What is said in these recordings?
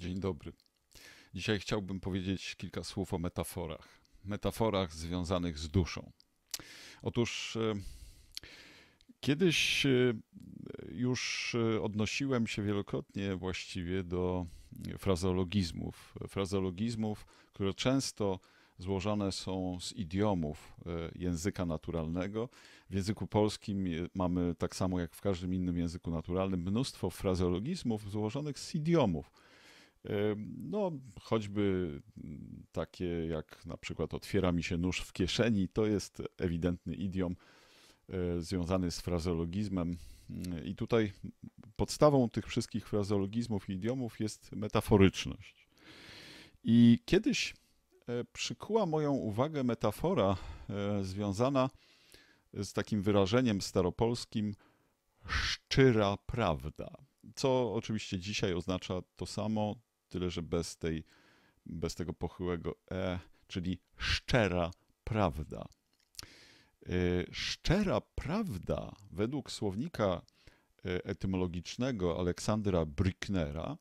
Dzień dobry. Dzisiaj chciałbym powiedzieć kilka słów o metaforach. Metaforach związanych z duszą. Otóż e, kiedyś e, już e, odnosiłem się wielokrotnie właściwie do frazeologizmów. Frazeologizmów, które często złożone są z idiomów języka naturalnego. W języku polskim mamy, tak samo jak w każdym innym języku naturalnym, mnóstwo frazeologizmów złożonych z idiomów no, choćby mm, takie jak na przykład otwiera mi się nóż w kieszeni, to jest ewidentny idiom e, związany z frazeologizmem. Mm, I tutaj podstawą tych wszystkich frazeologizmów i idiomów jest metaforyczność. I kiedyś e, przykuła moją uwagę metafora e, związana z takim wyrażeniem staropolskim szczyra prawda, co oczywiście dzisiaj oznacza to samo, tyle że bez, tej, bez tego pochyłego e, czyli szczera prawda. E, szczera prawda według słownika e, etymologicznego Aleksandra Bricknera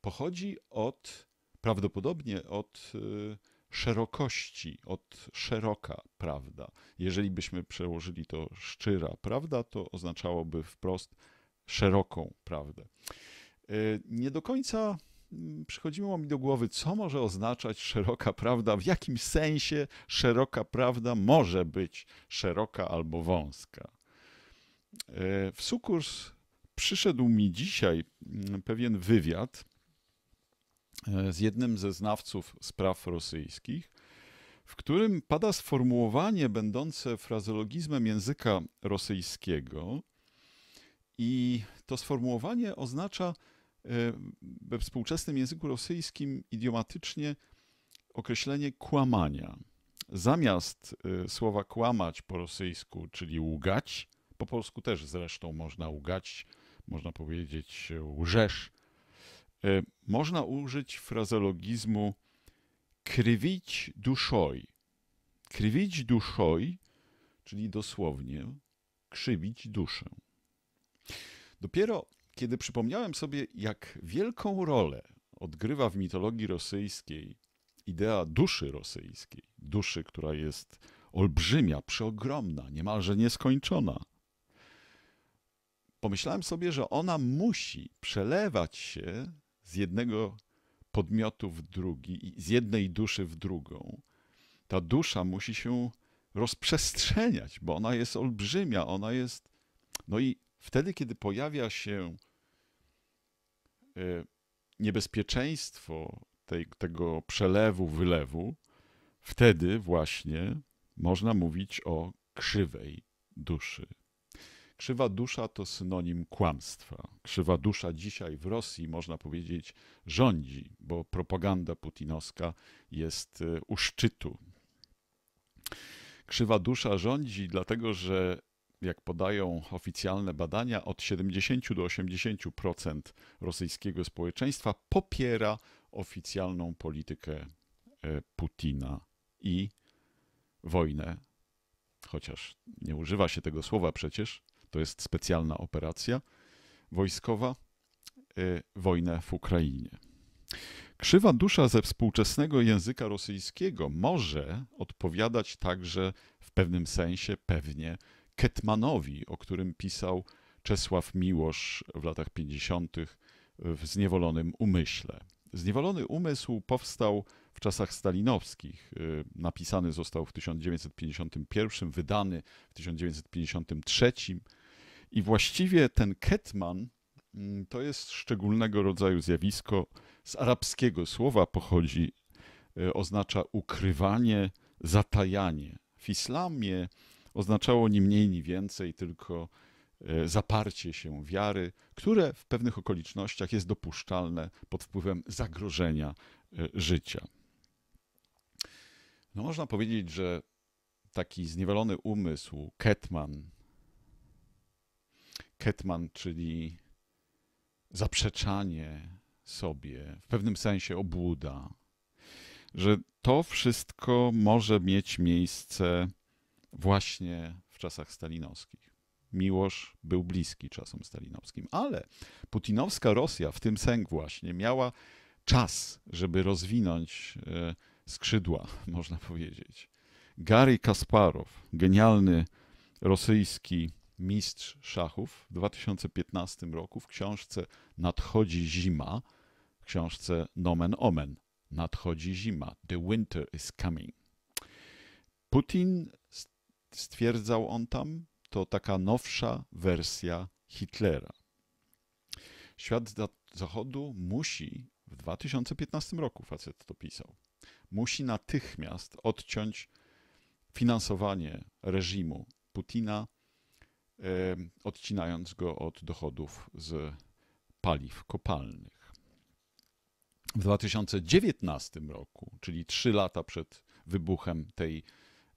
pochodzi od prawdopodobnie od e, szerokości, od szeroka prawda. Jeżeli byśmy przełożyli to szczyra prawda, to oznaczałoby wprost szeroką prawdę. Nie do końca przychodziło mi do głowy, co może oznaczać szeroka prawda, w jakim sensie szeroka prawda może być szeroka albo wąska. E, w sukurs przyszedł mi dzisiaj mm, pewien wywiad e, z jednym ze znawców spraw rosyjskich, w którym pada sformułowanie będące frazeologizmem języka rosyjskiego, i to sformułowanie oznacza Y, we współczesnym języku rosyjskim idiomatycznie określenie kłamania. Zamiast y, słowa kłamać po rosyjsku, czyli łgać, po polsku też zresztą można łgać, można powiedzieć łżesz, y, można użyć frazeologizmu krywić duszoj. Krywić duszoj, czyli dosłownie krzywić duszę. Dopiero kiedy przypomniałem sobie, jak wielką rolę odgrywa w mitologii rosyjskiej idea duszy rosyjskiej, duszy, która jest olbrzymia, przeogromna, niemalże nieskończona, pomyślałem sobie, że ona musi przelewać się z jednego podmiotu w drugi, z jednej duszy w drugą. Ta dusza musi się rozprzestrzeniać, bo ona jest olbrzymia, ona jest. No i Wtedy, kiedy pojawia się e, niebezpieczeństwo tej, tego przelewu, wylewu, wtedy właśnie można mówić o krzywej duszy. Krzywa dusza to synonim kłamstwa. Krzywa dusza dzisiaj w Rosji, można powiedzieć, rządzi, bo propaganda putinowska jest e, u szczytu. Krzywa dusza rządzi, dlatego że jak podają oficjalne badania, od 70 do 80% rosyjskiego społeczeństwa popiera oficjalną politykę e, Putina i wojnę. Chociaż nie używa się tego słowa przecież, to jest specjalna operacja wojskowa, e, wojnę w Ukrainie. Krzywa dusza ze współczesnego języka rosyjskiego może odpowiadać także w pewnym sensie pewnie Ketmanowi, o którym pisał Czesław Miłosz w latach 50. w Zniewolonym Umyśle. Zniewolony umysł powstał w czasach stalinowskich. Y, napisany został w 1951, wydany w 1953. I właściwie ten Ketman mm, to jest szczególnego rodzaju zjawisko. Z arabskiego słowa pochodzi, y, oznacza ukrywanie, zatajanie. W islamie oznaczało ni mniej, ni więcej, tylko e, zaparcie się wiary, które w pewnych okolicznościach jest dopuszczalne pod wpływem zagrożenia e, życia. No można powiedzieć, że taki zniewolony umysł, Ketman, Ketman, czyli zaprzeczanie sobie, w pewnym sensie obłuda, że to wszystko może mieć miejsce właśnie w czasach stalinowskich. Miłosz był bliski czasom stalinowskim, ale putinowska Rosja w tym sęk właśnie miała czas, żeby rozwinąć e, skrzydła, można powiedzieć. Gary Kasparow, genialny rosyjski mistrz szachów, w 2015 roku w książce Nadchodzi zima, w książce Nomen Omen, Nadchodzi zima, The Winter is Coming. Putin stwierdzał on tam, to taka nowsza wersja Hitlera. Świat Zachodu musi w 2015 roku, facet to pisał, musi natychmiast odciąć finansowanie reżimu Putina, odcinając go od dochodów z paliw kopalnych. W 2019 roku, czyli trzy lata przed wybuchem tej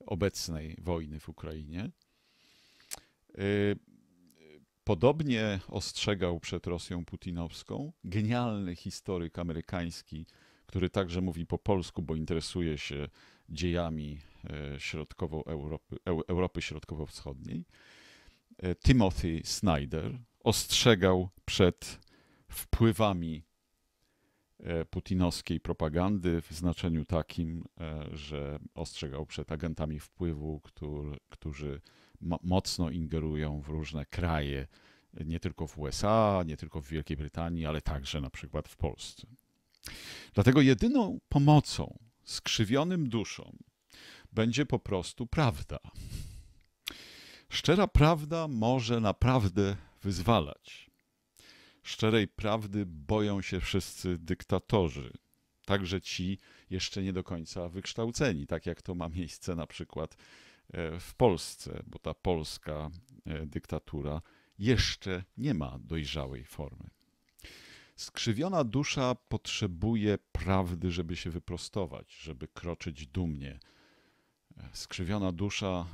obecnej wojny w Ukrainie. Y, podobnie ostrzegał przed Rosją putinowską genialny historyk amerykański, który także mówi po polsku, bo interesuje się dziejami e, środkowo Europy, Europy Środkowo-Wschodniej. E, Timothy Snyder ostrzegał przed wpływami E, putinowskiej propagandy w znaczeniu takim, e, że ostrzegał przed agentami wpływu, który, którzy mocno ingerują w różne kraje, nie tylko w USA, nie tylko w Wielkiej Brytanii, ale także na przykład w Polsce. Dlatego jedyną pomocą skrzywionym duszom będzie po prostu prawda. Szczera prawda może naprawdę wyzwalać. Szczerej prawdy boją się wszyscy dyktatorzy, także ci jeszcze nie do końca wykształceni, tak jak to ma miejsce na przykład e, w Polsce, bo ta polska e, dyktatura jeszcze nie ma dojrzałej formy. Skrzywiona dusza potrzebuje prawdy, żeby się wyprostować, żeby kroczyć dumnie. E, skrzywiona dusza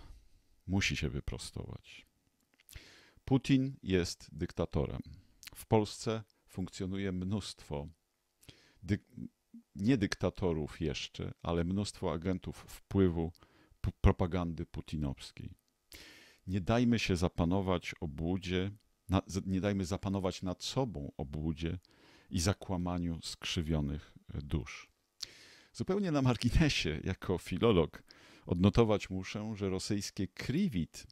musi się wyprostować. Putin jest dyktatorem. W Polsce funkcjonuje mnóstwo dy nie dyktatorów jeszcze, ale mnóstwo agentów wpływu propagandy putinowskiej. Nie dajmy się zapanować obłudzie, nie dajmy zapanować nad sobą obłudzie i zakłamaniu skrzywionych e, dusz. Zupełnie na marginesie, jako filolog, odnotować muszę, że rosyjskie kriwit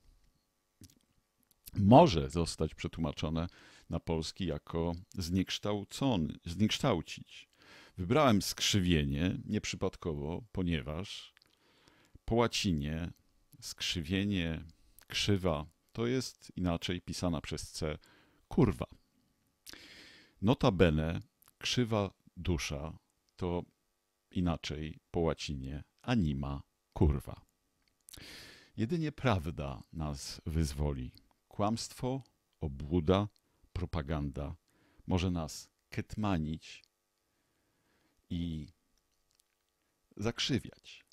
może zostać przetłumaczone na Polski jako zniekształcony, zniekształcić. Wybrałem skrzywienie nieprzypadkowo, ponieważ po łacinie skrzywienie, krzywa to jest inaczej pisana przez C kurwa. Notabene krzywa dusza to inaczej po łacinie anima kurwa. Jedynie prawda nas wyzwoli. Kłamstwo, obłuda, propaganda może nas ketmanić i zakrzywiać.